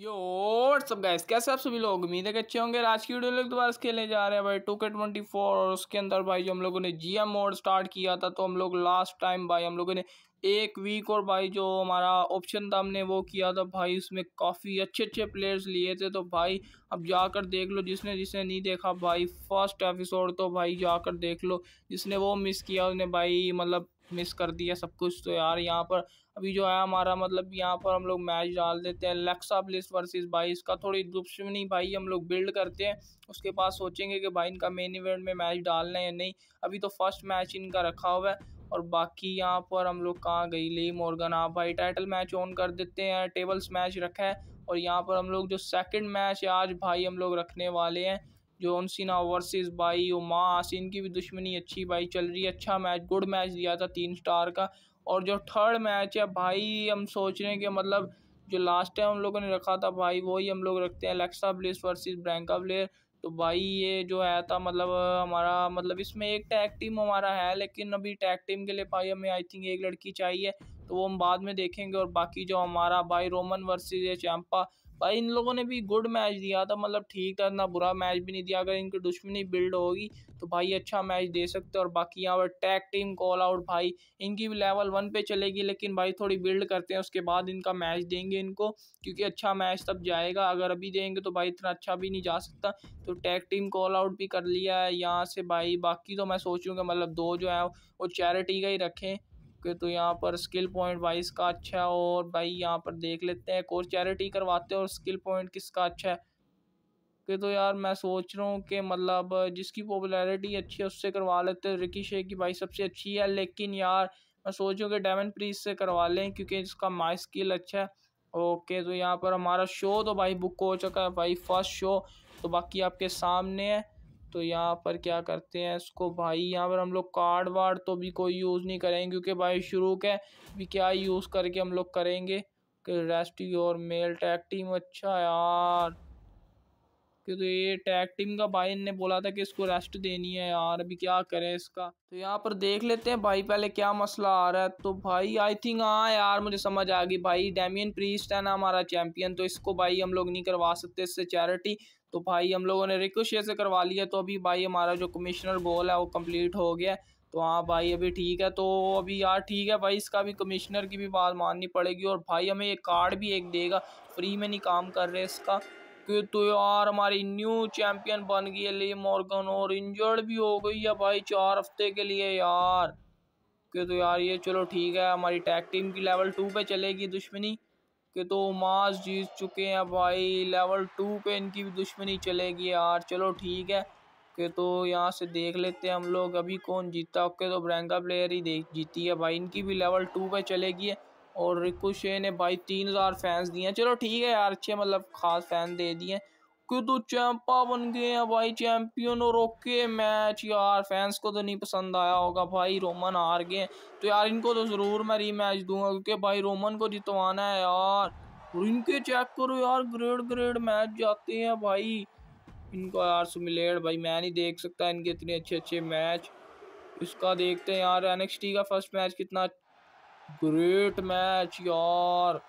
your सब gas कैसे आप सभी लोग उम्मीद है कि अच्छे होंगे आज की वीडियो लोग दोबारा खेलने जा रहे हैं भाई टू के ट्वेंटी फोर और उसके अंदर भाई जो हम लोगों ने जी एम मोड स्टार्ट किया था तो हम लोग लास्ट टाइम भाई हम लोगों ने एक वीक और भाई जो हमारा ऑप्शन था हमने वो किया था भाई उसमें काफ़ी अच्छे अच्छे प्लेयर्स लिए थे तो भाई अब जाकर देख लो जिसने जिसने नहीं देखा भाई फर्स्ट एपिसोड तो भाई जाकर देख लो जिसने वो मिस किया उसने भाई मतलब मिस कर दिया सब कुछ तो यार यहाँ पर अभी जो है हमारा मतलब यहाँ पर हम लोग मैच डाल देते हैं लेक्सा ब्लिस वर्सेस भाई इसका थोड़ी दुश्मनी भाई हम लोग बिल्ड करते हैं उसके बाद सोचेंगे कि भाई इनका मेन इवेंट में मैच डालना है या नहीं अभी तो फर्स्ट मैच इनका रखा हुआ है और बाकी यहाँ पर हम लोग कहाँ गई ली मोर्गन आप भाई टाइटल मैच ऑन कर देते हैं टेबल्स मैच रखा है और यहाँ पर हम लोग जो सेकंड मैच है आज भाई हम लोग रखने वाले हैं जॉन सीना वर्सेस बाई ओमास इनकी भी दुश्मनी अच्छी भाई चल रही है अच्छा मैच गुड मैच दिया था तीन स्टार का और जो थर्ड मैच है भाई हम सोच रहे हैं कि मतलब जो लास्ट टाइम हम लोगों ने रखा था भाई वही हम लोग रखते हैं Alexa Bliss versus Bianca Belair तो भाई ये जो है था मतलब हमारा मतलब इसमें एक टैग टीम हमारा है लेकिन अभी टैग टीम के लिए भाई हमें आई थिंक एक लड़की चाहिए तो वो हम बाद में देखेंगे और बाकी जो हमारा भाई रोमन वर्सेज वर्सेस चैम्पा भाई इन लोगों ने भी गुड मैच दिया था मतलब ठीक था ना बुरा मैच भी नहीं दिया अगर इनकी दुश्मनी बिल्ड होगी तो भाई अच्छा मैच दे सकते और बाकी यहाँ पर टैग टीम कॉल आउट भाई इनकी भी लेवल वन पे चलेगी लेकिन भाई थोड़ी बिल्ड करते हैं उसके बाद इनका मैच देंगे इनको क्योंकि अच्छा मैच तब जाएगा अगर अभी देंगे तो भाई इतना अच्छा भी नहीं जा सकता तो टैग टीम कॉल आउट भी कर लिया है यहाँ से भाई बाकी तो मैं सोचूँगा मतलब दो जो है वो चैरिटी का ही रखें ओके तो यहाँ पर स्किल पॉइंट वाइज का अच्छा है और भाई यहाँ पर देख लेते हैं एक और चैरिटी करवाते हैं और स्किल पॉइंट किसका अच्छा है ओके तो यार मैं सोच रहा हूँ कि मतलब जिसकी पॉपुलैरिटी अच्छी है उससे करवा लेते हैं रिकी शेख की भाई सबसे अच्छी है लेकिन यार मैं सोच रहा हूँ कि डायमंड प्रीस से करवा लें क्योंकि इसका माई स्किल अच्छा है ओके तो यहाँ पर हमारा शो तो भाई बुक हो चुका है भाई फर्स्ट शो तो बाकी आपके सामने है तो यहाँ पर क्या करते हैं इसको भाई यहाँ पर हम लोग कार्ड वार्ड तो भी कोई यूज़ नहीं करेंगे क्योंकि भाई शुरू के भी क्या यूज़ करके हम लोग करेंगे कि रेस्टी और मेल टैग टीम अच्छा यार क्योंकि तो ये टैग टीम का भाई ने बोला था कि इसको रेस्ट देनी है यार अभी क्या करें इसका तो यहाँ पर देख लेते हैं भाई पहले क्या मसला आ रहा है तो भाई आई थिंक हाँ यार मुझे समझ आ गई भाई डेमियन प्रीस्ट है ना हमारा चैम्पियन तो इसको भाई हम लोग नहीं करवा सकते इससे चैरिटी तो भाई हम लोगों ने रिक्वेस्ट से करवा लिया तो अभी भाई हमारा जो कमिश्नर बोल है वो कम्प्लीट हो गया तो हाँ भाई अभी ठीक है तो अभी यार ठीक है भाई इसका भी कमिश्नर की भी बात माननी पड़ेगी और भाई हमें एक कार्ड भी एक देगा फ्री में नहीं काम कर रहे इसका क्यों तो यार हमारी न्यू चैंपियन बन गई है ली मॉर्गन और इंजर्ड भी हो गई है भाई चार हफ्ते के लिए यार क्यों तो यार ये चलो ठीक है हमारी टैग टीम की लेवल टू पे चलेगी दुश्मनी के तो मास जीत चुके हैं भाई लेवल टू पे इनकी भी दुश्मनी चलेगी यार चलो ठीक है के तो यहाँ से देख लेते हैं हम लोग अभी कौन जीता ओके तो ब्रेंगा प्लेयर ही देख जीती है भाई इनकी भी लेवल टू पे चलेगी है और रिकुशे ने भाई तीन हज़ार फैंस दिए हैं चलो ठीक है यार अच्छे मतलब खास फैन दे दिए हैं ओके तो चैंपा बन गए हैं भाई चैंपियन और ओके मैच यार फैंस को तो नहीं पसंद आया होगा भाई रोमन हार गए तो यार इनको तो ज़रूर मैं री मैच दूंगा क्योंकि भाई रोमन को जितवाना है यार और इनके चेक करो यार ग्रेड ग्रेड मैच जाते हैं भाई इनको यार सिमुलेट भाई मैं नहीं देख सकता इनके इतने अच्छे अच्छे मैच इसका देखते हैं यार एनएक्सटी का फर्स्ट मैच कितना ग्रेट मैच यार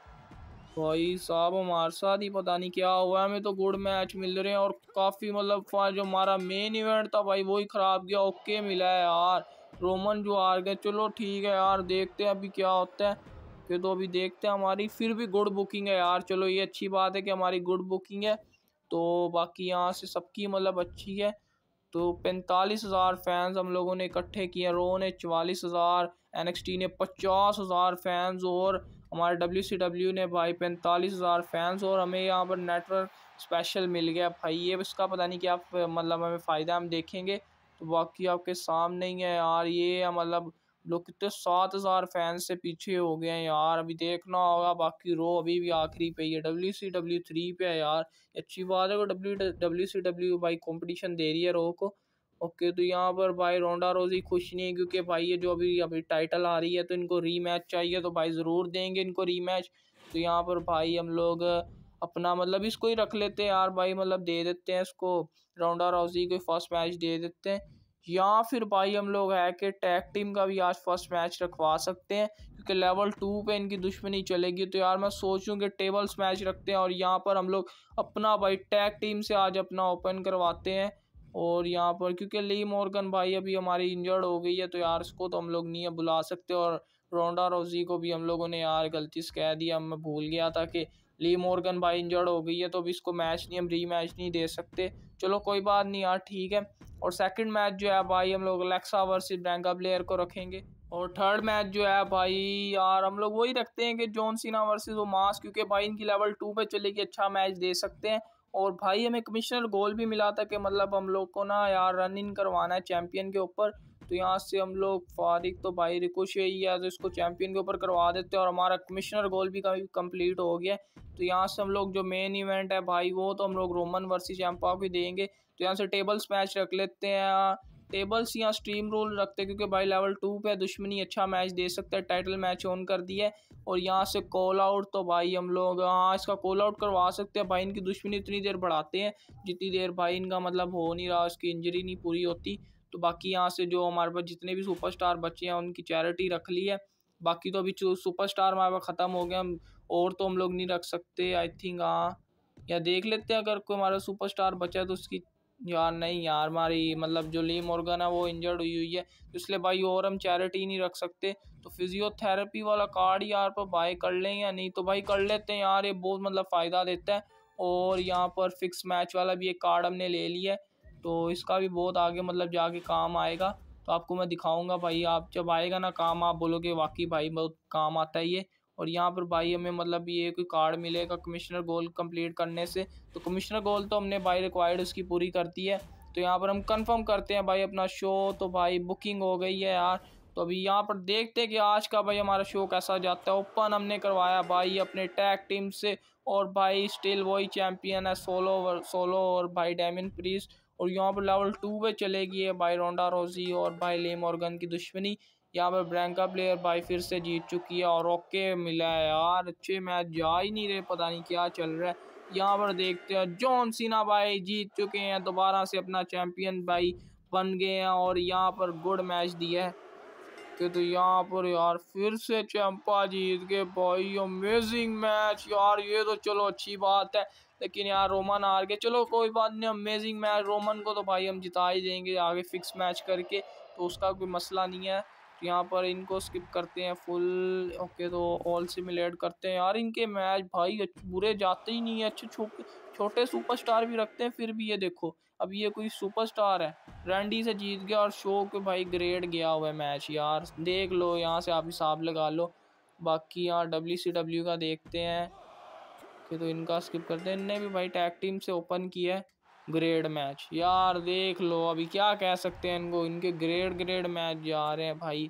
भाई साहब हमारे साथ ही पता नहीं क्या हुआ हमें तो गुड मैच मिल रहे हैं और काफ़ी मतलब जो हमारा मेन इवेंट था भाई वही ख़राब गया ओके मिला है यार रोमन जो हार गए चलो ठीक है यार देखते हैं अभी क्या होता है फिर तो अभी देखते हैं हमारी फिर भी गुड बुकिंग है यार चलो ये अच्छी बात है कि हमारी गुड बुकिंग है तो बाकी यहाँ से सबकी मतलब अच्छी है तो पैंतालीस हज़ार फैंस हम लोगों ने इकट्ठे किए रो ने चवालीस हज़ार एन ने पचास हज़ार फैंस और हमारे डब्ल्यू सी डब्ल्यू ने भाई पैंतालीस हज़ार फैंस और हमें यहाँ पर नेटवर्क स्पेशल मिल गया भाई ये इसका पता नहीं क्या मतलब हमें फ़ायदा हम देखेंगे तो बाकी आपके सामने ही है यार ये मतलब लोग कितने सात हज़ार फैंस से पीछे हो गए हैं यार अभी देखना होगा बाकी रो अभी भी आखिरी पे ही है डब्ल्यू सी डब्ल्यू थ्री पे है यार अच्छी बात है वो डब्ल्यू डब्ल्यू सी डब्ल्यू भाई कॉम्पिटिशन दे रही है रो को ओके तो यहाँ पर भाई रोंडा रोजी खुश नहीं है क्योंकि भाई ये जो अभी अभी टाइटल आ रही है तो इनको रीमैच चाहिए तो भाई ज़रूर देंगे इनको रीमैच तो यहाँ पर भाई हम लोग अपना मतलब इसको ही रख लेते हैं यार भाई मतलब दे देते हैं इसको रोंडा रोजी को फर्स्ट मैच दे देते हैं या फिर भाई हम लोग है कि टैग टीम का भी आज फर्स्ट मैच रखवा सकते हैं क्योंकि लेवल टू पे इनकी दुश्मनी चलेगी तो यार मैं सोचूं कि टेबल्स मैच रखते हैं और यहाँ पर हम लोग अपना भाई टैग टीम से आज अपना ओपन करवाते हैं और यहाँ पर क्योंकि ली मॉर्गन भाई अभी हमारी इंजर्ड हो गई है तो यार इसको तो हम लोग नहीं बुला सकते और रोंडा रोजी को भी हम लोगों ने यार गलती से कह दिया मैं भूल गया था कि ली मॉर्गन भाई इंजर्ड हो गई है तो अभी इसको मैच नहीं हम री मैच नहीं दे सकते चलो कोई बात नहीं यार ठीक है और सेकंड मैच जो है भाई हम लोग अलेक्सा वर्सेस ब्रैंका प्लेयर को रखेंगे और थर्ड मैच जो है भाई यार हम लोग वही रखते हैं कि जॉन सीना वर्सेस वो मास क्योंकि भाई इनकी लेवल टू पे चले कि अच्छा मैच दे सकते हैं और भाई हमें कमिश्नर गोल भी मिला था कि मतलब हम लोग को ना यार रन इन करवाना है चैम्पियन के ऊपर तो यहाँ से हम लोग फारिक तो भाई रिकुश यही है तो इसको चैम्पियन के ऊपर करवा देते हैं और हमारा कमिश्नर गोल भी कंप्लीट हो गया तो यहाँ से हम लोग जो मेन इवेंट है भाई वो तो हम लोग रोमन वर्सी चैम्पा को देंगे तो यहाँ से टेबल्स मैच रख लेते हैं टेबल्स या स्ट्रीम रूल रखते क्योंकि भाई लेवल टू पे दुश्मनी अच्छा मैच दे सकता है टाइटल मैच ऑन कर दिया है और यहाँ से कॉल आउट तो भाई हम लोग हाँ इसका कॉल आउट करवा सकते हैं भाई इनकी दुश्मनी उतनी देर बढ़ाते हैं जितनी देर भाई इनका मतलब हो नहीं रहा उसकी इंजरी नहीं पूरी होती तो बाकी यहाँ से जो हमारे पास जितने भी सुपर बच्चे हैं उनकी चैरिटी रख ली है बाकी तो अभी सुपर स्टार हमारे पास ख़त्म हो गया और तो हम लोग नहीं रख सकते आई थिंक हाँ या देख लेते हैं अगर कोई हमारा सुपरस्टार बचा है तो उसकी यार नहीं यार हमारी मतलब जो ली मॉर्गन है वो इंजर्ड हुई हुई है तो इसलिए भाई और हम चैरिटी नहीं रख सकते तो फिजियोथेरेपी वाला कार्ड यार पर बाय कर लें या नहीं तो भाई कर लेते हैं यार ये बहुत मतलब फ़ायदा देता है और यहाँ पर फिक्स मैच वाला भी एक कार्ड हमने ले लिया है तो इसका भी बहुत आगे मतलब जाके काम आएगा तो आपको मैं दिखाऊँगा भाई आप जब आएगा ना काम आप बोलोगे वाकई भाई बहुत काम आता है ये और यहाँ पर भाई हमें मतलब ये कोई कार्ड मिलेगा कमिश्नर गोल कंप्लीट करने से तो कमिश्नर गोल तो हमने भाई रिक्वायर्ड उसकी पूरी करती है तो यहाँ पर हम कंफर्म करते हैं भाई अपना शो तो भाई बुकिंग हो गई है यार तो अभी यहाँ पर देखते हैं कि आज का भाई हमारा शो कैसा जाता है ओपन हमने करवाया भाई अपने टैग टीम से और भाई स्टिल वही चैम्पियन है सोलो सोलो और भाई डायमंड प्रीस और यहाँ पर लेवल टू पे चलेगी है भाई रोंडा रोजी और भाई लेम मॉर्गन की दुश्मनी यहाँ पर ब्रैंका प्लेयर भाई फिर से जीत चुकी है और ओके मिला है यार अच्छे मैच जा ही नहीं रहे पता नहीं क्या चल रहा है यहाँ पर देखते हैं जॉन सीना भाई जीत चुके हैं दोबारा से अपना चैम्पियन भाई बन गए हैं और यहाँ पर गुड मैच दिया है कि तो यहाँ पर यार फिर से चंपा जीत गए भाई अमेजिंग मैच यार ये तो चलो अच्छी बात है लेकिन यार रोमन हार गए चलो कोई बात नहीं अमेजिंग मैच रोमन को तो भाई हम जिता ही देंगे आगे फिक्स मैच करके तो उसका कोई मसला नहीं है तो यहाँ पर इनको स्किप करते हैं फुल ओके तो ऑल सिमिलेट करते हैं यार इनके मैच भाई बुरे जाते ही नहीं है अच्छे छोटे छोटे सुपरस्टार भी रखते हैं फिर भी ये देखो अब ये कोई सुपरस्टार है रैंडी से जीत गया और शो के भाई ग्रेड गया हुआ है मैच यार देख लो यहाँ से आप हिसाब लगा लो बाकी यहाँ डब्ल्यू सी डब्ल्यू का देखते हैं कि तो इनका स्किप करते हैं इनने भी भाई टैग टीम से ओपन किया है ग्रेड मैच यार देख लो अभी क्या कह सकते हैं इनको इनके ग्रेड ग्रेड मैच जा रहे हैं भाई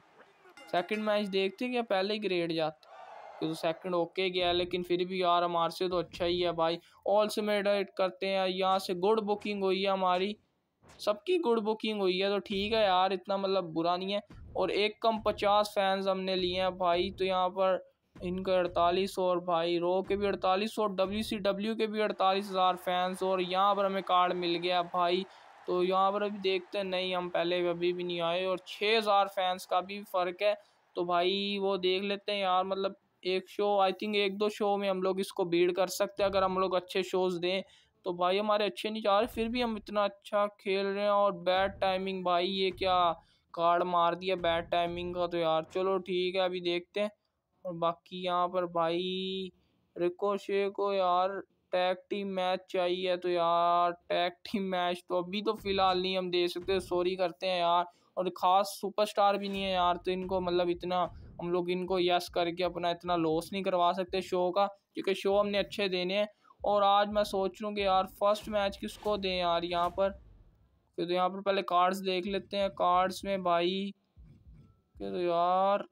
सेकंड मैच देखते हैं क्या पहले ही ग्रेड जाते तो सेकंड ओके गया लेकिन फिर भी यार हमारे से तो अच्छा ही है भाई ऑल से मेडिट करते हैं यहाँ से गुड बुकिंग हुई है हमारी सबकी गुड बुकिंग हुई है तो ठीक है यार इतना मतलब बुरा नहीं है और एक कम पचास फैंस हमने लिए हैं भाई तो यहाँ पर इनका अड़तालीस और भाई रो के भी अड़तालीस और डब्ल्यू सी डब्ल्यू के भी अड़तालीस हज़ार फैंस और यहाँ पर हमें कार्ड मिल गया भाई तो यहाँ पर अभी देखते हैं नहीं हम पहले अभी भी नहीं आए और छः हज़ार फैंस का भी फ़र्क है तो भाई वो देख लेते हैं यार मतलब एक शो आई थिंक एक दो शो में हम लोग इसको भीड़ कर सकते हैं अगर हम लोग अच्छे शोज़ दें तो भाई हमारे अच्छे नहीं जा रहे फिर भी हम इतना अच्छा खेल रहे हैं और बैड टाइमिंग भाई ये क्या कार्ड मार दिया बैड टाइमिंग का तो यार चलो ठीक है अभी देखते हैं और बाकी यहाँ पर भाई रिकोशे को यार टैग टीम मैच चाहिए तो यार टैग टीम मैच तो अभी तो फ़िलहाल नहीं हम दे सकते सॉरी करते हैं यार और ख़ास सुपरस्टार भी नहीं है यार तो इनको मतलब इतना हम लोग इनको यस करके अपना इतना लॉस नहीं करवा सकते शो का क्योंकि शो हमने अच्छे देने हैं और आज मैं सोच रहा हूँ कि यार फर्स्ट मैच किसको दें यार यहाँ पर तो यहाँ पर पहले कार्ड्स देख लेते हैं कार्ड्स में भाई तो यार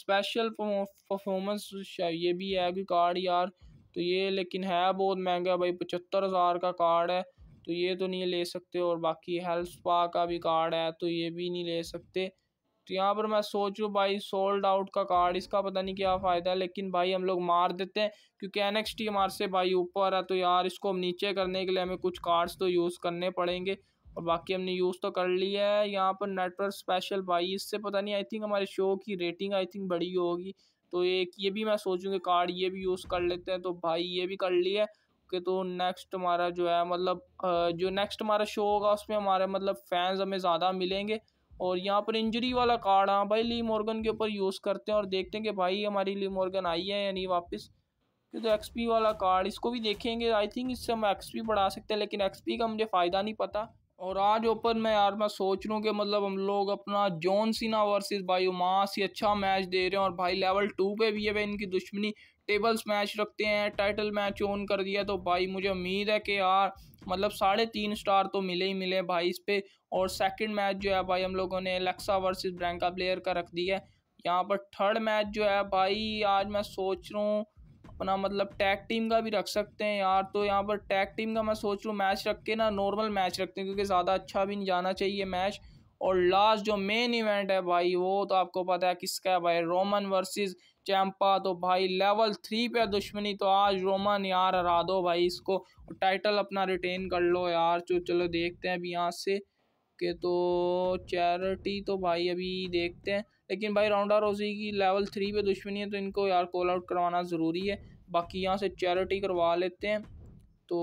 स्पेशल परफॉर्मेंस ये भी है कि कार्ड यार तो ये लेकिन है बहुत महंगा भाई पचहत्तर हज़ार का कार्ड है तो ये तो नहीं ले सकते और बाकी हेल्थ स्पा का भी कार्ड है तो ये भी नहीं ले सकते तो यहाँ पर मैं सोच रहा भाई सोल्ड आउट का कार्ड इसका पता नहीं क्या फ़ायदा है लेकिन भाई हम लोग मार देते हैं क्योंकि एन एक्स टी हमारे से भाई ऊपर है तो यार इसको हम नीचे करने के लिए हमें कुछ कार्ड्स तो यूज़ करने पड़ेंगे और बाकी हमने यूज़ तो कर लिया है यहाँ पर नेटवर्क स्पेशल बाई इससे पता नहीं आई थिंक हमारे शो की रेटिंग आई थिंक बड़ी होगी तो एक ये भी मैं सोचूँगी कार्ड ये भी यूज़ कर लेते हैं तो भाई ये भी कर लिया है कि तो नेक्स्ट हमारा जो है मतलब जो नेक्स्ट हमारा शो होगा उसमें हमारे मतलब फैंस हमें ज़्यादा मिलेंगे और यहाँ पर इंजरी वाला कार्ड हाँ भाई ली मॉर्गन के ऊपर यूज़ करते हैं और देखते हैं कि भाई हमारी ली मॉर्गन आई है या नहीं वापस कि तो एक्सपी वाला कार्ड इसको भी देखेंगे आई थिंक इससे हम एक्सपी बढ़ा सकते हैं लेकिन एक्सपी का मुझे फ़ायदा नहीं पता और आज ओपन में यार मैं सोच रहा हूँ कि मतलब हम लोग अपना जॉन सिना वर्सेस बायोमास ही अच्छा मैच दे रहे हैं और भाई लेवल टू पे भी है भाई इनकी दुश्मनी टेबल्स मैच रखते हैं टाइटल मैच ऑन कर दिया तो भाई मुझे उम्मीद है कि यार मतलब साढ़े तीन स्टार तो मिले ही मिले भाई इस पर और सेकेंड मैच जो है भाई हम लोगों ने एलेक्सा वर्सेज ब्रैंका प्लेयर का रख दिया है यहाँ पर थर्ड मैच जो है भाई आज मैं सोच रहा हूँ अपना मतलब टैग टीम का भी रख सकते हैं यार तो यहाँ पर टैग टीम का मैं सोच रहा हूँ मैच रख के ना नॉर्मल मैच रखते हैं क्योंकि ज़्यादा अच्छा भी नहीं जाना चाहिए मैच और लास्ट जो मेन इवेंट है भाई वो तो आपको पता है किसका है भाई रोमन वर्सेस चैम्पा तो भाई लेवल थ्री पे दुश्मनी तो आज रोमन यार हरा दो भाई इसको टाइटल अपना रिटेन कर लो यार तो चलो देखते हैं अभी यहाँ से के तो चैरिटी तो भाई अभी देखते हैं लेकिन भाई राउंडा रोज़ी की लेवल थ्री पे दुश्मनी है तो इनको यार कॉल आउट करवाना ज़रूरी है बाकी यहाँ से चैरिटी करवा लेते हैं तो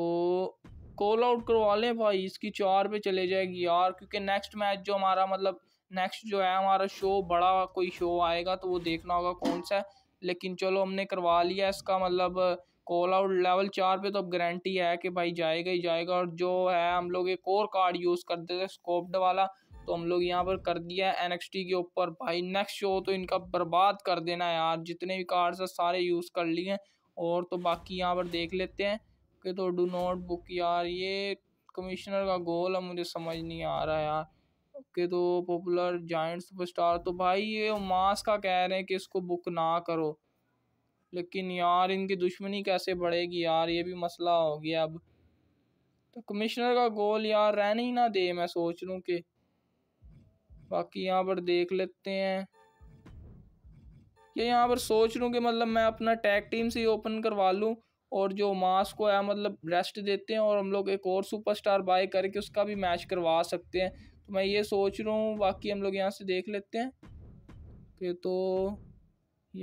कॉल आउट करवा लें भाई इसकी चार पे चले जाएगी यार क्योंकि नेक्स्ट मैच जो हमारा मतलब नेक्स्ट जो है हमारा शो बड़ा कोई शो आएगा तो वो देखना होगा कौन सा है लेकिन चलो हमने करवा लिया इसका मतलब कॉल आउट लेवल चार पे तो अब गारंटी है कि भाई जाएगा ही जाएगा और जो है हम लोग एक और कार्ड यूज़ करते थे स्कोप्ड वाला तो हम लोग यहाँ पर कर दिया है एन के ऊपर भाई नेक्स्ट शो तो इनका बर्बाद कर देना यार जितने भी कार्ड्स हैं सारे यूज़ कर लिए और तो बाकी यहाँ पर देख लेते हैं कि तो डू नोट बुक यार ये कमिश्नर का गोल है मुझे समझ नहीं आ रहा यार के तो पॉपुलर जॉइंट सुपरस्टार तो भाई ये मास का कह रहे हैं कि इसको बुक ना करो लेकिन यार इनकी दुश्मनी कैसे बढ़ेगी यार ये भी मसला हो गया अब तो कमिश्नर का गोल यार रहने ही ना दे मैं सोच लूँ कि बाकी यहाँ पर देख लेते हैं ये यहाँ पर सोच रहा हूँ कि मतलब मैं अपना टैग टीम से ही ओपन करवा लूँ और जो मास को है मतलब रेस्ट देते हैं और हम लोग एक और सुपरस्टार बाय करके उसका भी मैच करवा सकते हैं तो मैं ये सोच रहा हूँ बाकी हम लोग यहाँ से देख लेते हैं कि तो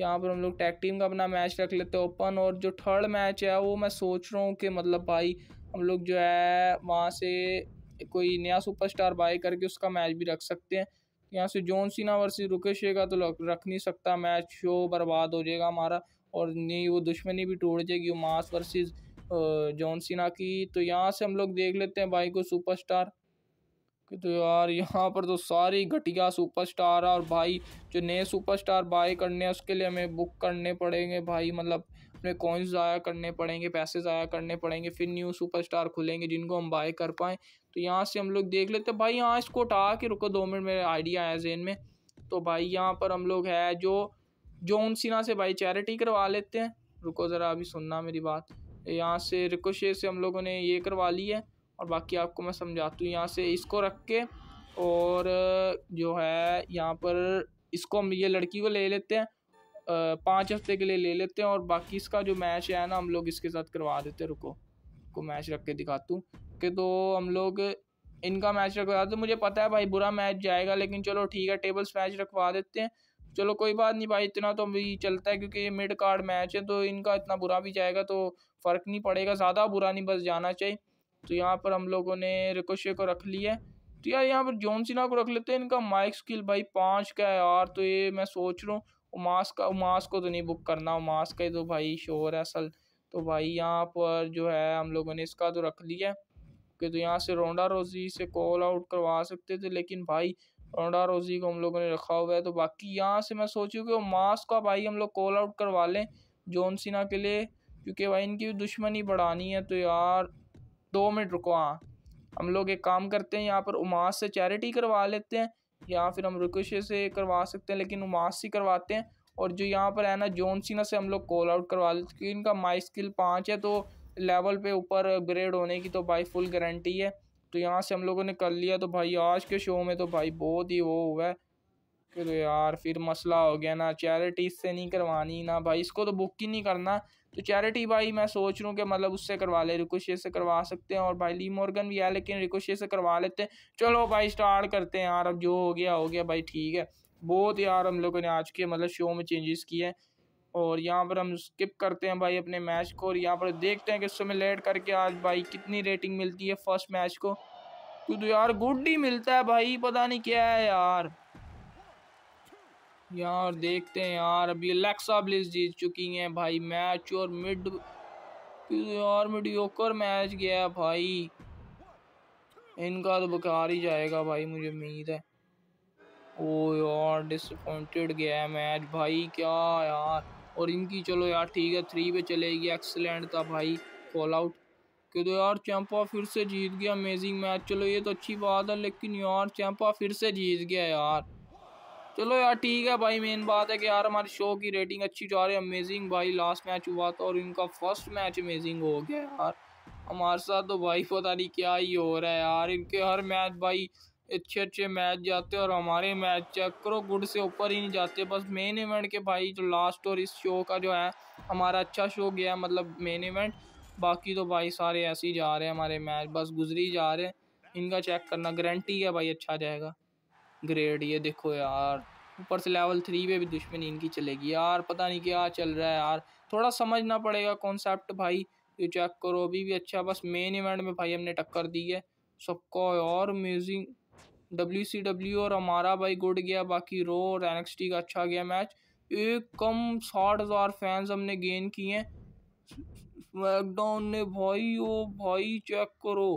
यहाँ पर हम लोग टैग टीम का अपना मैच रख लेते हैं ओपन और जो थर्ड मैच है वो मैं सोच रहा हूँ कि मतलब भाई हम लोग जो है वहाँ से कोई नया सुपर बाय करके उसका मैच भी रख सकते हैं यहाँ से जॉन सीना वर्सेस रुकेश शेगा तो रख नहीं सकता मैच शो बर्बाद हो जाएगा हमारा और नहीं वो दुश्मनी भी टूट जाएगी मास वर्सेस जॉन सीना की तो यहाँ से हम लोग देख लेते हैं भाई को सुपरस्टार तो यार यहाँ पर तो सारी घटिया सुपरस्टार और भाई जो नए सुपरस्टार बाय करने हैं उसके लिए हमें बुक करने पड़ेंगे भाई मतलब अपने कॉइन्स ज़ाया करने पड़ेंगे पैसे ज़ाया करने पड़ेंगे फिर न्यू सुपरस्टार खुलेंगे जिनको हम बाय कर पाएँ तो यहाँ से हम लोग देख लेते भाई यहाँ इसको उठा के रुको दो मिनट मेरे आइडिया आया जेन में तो भाई यहाँ पर हम लोग है जो जॉन सिन्हा से भाई चैरिटी करवा लेते हैं रुको ज़रा अभी सुनना मेरी बात यहाँ से रिकोशे से हम लोगों ने ये करवा ली है और बाकी आपको मैं समझाती हूँ यहाँ से इसको रख के और जो है यहाँ पर इसको हम ये लड़की को ले लेते हैं पाँच हफ्ते के लिए ले लेते हैं और बाकी इसका जो मैच है ना हम लोग इसके साथ करवा देते हैं रुको को मैच रख के दिखाता हूँ के तो हम लोग इनका मैच रखवा तो मुझे पता है भाई बुरा मैच जाएगा लेकिन चलो ठीक है टेबल्स मैच रखवा देते हैं चलो कोई बात नहीं भाई इतना तो अभी चलता है क्योंकि मिड कार्ड मैच है तो इनका इतना बुरा भी जाएगा तो फ़र्क नहीं पड़ेगा ज़्यादा बुरा नहीं बस जाना चाहिए तो यहाँ पर हम लोगों ने रिकोशे को रख लिया तो यार यहाँ पर जोन सिन्हा को रख लेते हैं इनका माइक स्किल भाई पाँच का है यार तो ये मैं सोच रहा हूँ उमास का उमास को तो नहीं बुक करना उमास का ही तो भाई शोर है असल तो भाई यहाँ पर जो है हम लोगों ने इसका तो रख लिया आपके तो यहाँ से रोंडा रोजी से कॉल आउट करवा सकते थे लेकिन भाई रोंडा रोजी को हम लोगों ने रखा हुआ है तो बाकी यहाँ से मैं सोचूँ कि मास का भाई हम लोग कॉल आउट करवा लें जोन सिन्हा के लिए क्योंकि भाई इनकी भी दुश्मनी बढ़ानी है तो यार दो मिनट रुको हाँ हम लोग एक काम करते हैं यहाँ पर उमास से चैरिटी करवा लेते हैं या फिर हम रुकशे से करवा सकते हैं लेकिन उमास से करवाते हैं और जो यहाँ पर है ना जोन सिन्हा से हम लोग कॉल आउट करवा लेते हैं क्योंकि इनका माई स्किल पाँच है तो लेवल पे ऊपर ग्रेड होने की तो भाई फुल गारंटी है तो यहाँ से हम लोगों ने कर लिया तो भाई आज के शो में तो भाई बहुत ही वो हुआ है फिर तो यार फिर मसला हो गया ना चैरिटी से नहीं करवानी ना भाई इसको तो बुक ही नहीं करना तो चैरिटी भाई मैं सोच रहा हूँ कि मतलब उससे करवा ले रिकोशे से करवा सकते हैं और भाई ली मॉर्गन भी है लेकिन रिकोशे से करवा लेते हैं चलो भाई स्टार्ट करते हैं यार अब जो हो गया हो गया भाई ठीक है बहुत यार हम लोगों ने आज के मतलब शो में चेंजेस किए हैं और यहाँ पर हम स्किप करते हैं भाई अपने मैच को और यहाँ पर देखते हैं कि समय लेट करके आज भाई कितनी रेटिंग मिलती है फर्स्ट मैच को क्यों तो यार गुड ही मिलता है भाई पता नहीं क्या है यार यार देखते हैं यार अभी अलेक्सा ब्लिस जीत चुकी हैं भाई मैच और मिड तो यार मीडियोकर मैच गया भाई इनका तो बेकार ही जाएगा भाई मुझे उम्मीद है ओ यार डिसअपॉइंटेड गया मैच भाई क्या यार और इनकी चलो यार ठीक है थ्री पे चलेगी एक्सलेंट था भाई फॉल आउट क्यों तो यार चैंपा फिर से जीत गया अमेजिंग मैच चलो ये तो अच्छी बात है लेकिन यार चैंपा फिर से जीत गया यार चलो यार ठीक है भाई मेन बात है कि यार हमारे शो की रेटिंग अच्छी जा रही है अमेजिंग भाई लास्ट मैच हुआ था और इनका फर्स्ट मैच अमेजिंग हो गया यार हमारे साथ तो भाई पता नहीं क्या ही हो रहा है यार इनके हर मैच भाई अच्छे अच्छे मैच जाते और हमारे मैच चेक करो गुड से ऊपर ही नहीं जाते बस मेन इवेंट के भाई जो लास्ट और इस शो का जो है हमारा अच्छा शो गया मतलब मेन इवेंट बाकी तो भाई सारे ऐसे ही जा रहे हैं हमारे मैच बस गुजरी जा रहे हैं इनका चेक करना गारंटी है भाई अच्छा जाएगा ग्रेड ये देखो यार ऊपर से लेवल थ्री पे भी दुश्मनी इनकी चलेगी यार पता नहीं क्या चल रहा है यार थोड़ा समझना पड़ेगा कॉन्सेप्ट भाई ये चेक करो अभी भी अच्छा बस मेन इवेंट में भाई हमने टक्कर दी है सबको और म्यूजिक डब्ल्यू सी डब्ल्यू और हमारा भाई गुड गया बाकी रो और एन एक्स टी का अच्छा गया मैच एक कम साठ हज़ार फैंस हमने गेन किए हैं स्मैकडाउन ने भाई ओ भाई चेक करो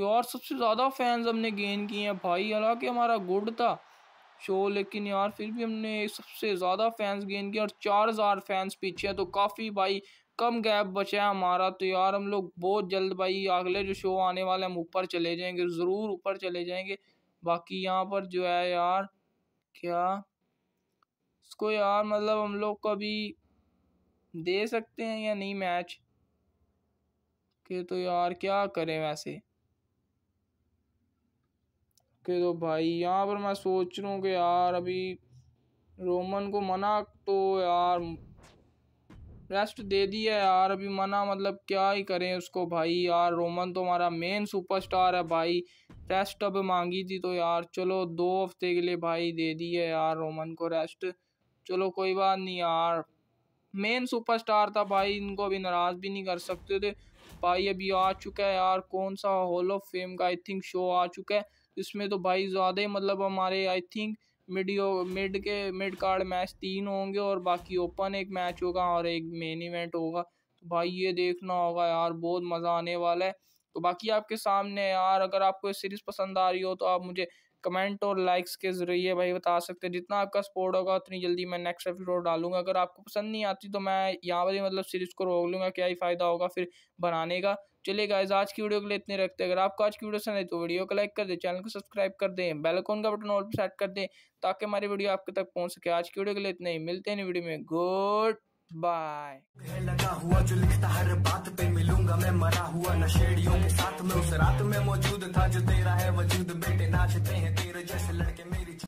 यार सबसे ज़्यादा फैंस हमने गेन किए हैं भाई हालांकि हमारा गुड था शो लेकिन यार फिर भी हमने सबसे ज़्यादा फैंस गेन किए और चार हज़ार फैंस पीछे हैं तो काफ़ी भाई कम गैप बचा है हमारा तो यार हम लोग बहुत जल्द भाई अगले जो शो आने वाले हम ऊपर चले जाएंगे ज़रूर ऊपर चले जाएंगे बाकी यहाँ पर जो है यार क्या इसको यार मतलब हम लोग कभी दे सकते हैं या नहीं मैच के तो यार क्या करें वैसे के तो भाई यहाँ पर मैं सोच रहा हूँ कि यार अभी रोमन को मना तो यार रेस्ट दे दी है यार अभी मना मतलब क्या ही करें उसको भाई यार रोमन तो हमारा मेन सुपरस्टार है भाई रेस्ट अब मांगी थी तो यार चलो दो हफ्ते के लिए भाई दे दी है यार रोमन को रेस्ट चलो कोई बात नहीं यार मेन सुपरस्टार था भाई इनको अभी नाराज़ भी नहीं कर सकते थे भाई अभी आ चुका है यार कौन सा हॉल ऑफ फेम का आई थिंक शो आ चुका है इसमें तो भाई ज़्यादा ही मतलब हमारे आई थिंक मिडियो मिड के मिड कार्ड मैच तीन होंगे और बाकी ओपन एक मैच होगा और एक मेन इवेंट होगा तो भाई ये देखना होगा यार बहुत मज़ा आने वाला है तो बाकी आपके सामने यार अगर आपको ये सीरीज़ पसंद आ रही हो तो आप मुझे कमेंट और लाइक्स के ज़रिए भाई बता सकते हैं जितना आपका सपोर्ट होगा उतनी जल्दी मैं नेक्स्ट एपिसोड डालूंगा अगर आपको पसंद नहीं आती तो मैं यहाँ पर ही मतलब सीरीज़ को रोक लूँगा क्या ही फ़ायदा होगा फिर बनाने का चलिए गाइज आज की वीडियो के लिए इतने रखते हैं अगर आपको आज की वीडियो पसंद है तो वीडियो को लाइक कर दें चैनल को सब्सक्राइब कर दें बेलकॉन का बटन ऑल भी सेट कर दें ताकि हमारी वीडियो आपके तक पहुंच सके आज की वीडियो के लिए इतने ही मिलते हैं वीडियो में गुड बाय लगा हुआ जो लिखता हर बात पे मिलूंगा मैं मरा हुआ नशेड़ियों के साथ में उस रात में मौजूद था जो तेरा है वजूद बेटे नाचते हैं तेरे जैसे लड़के मेरी